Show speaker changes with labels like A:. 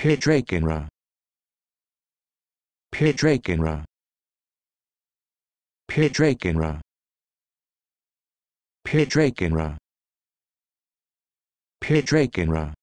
A: Pidrakinra Pidrakinra Pidrakinra Pidrakinra Pidrakinra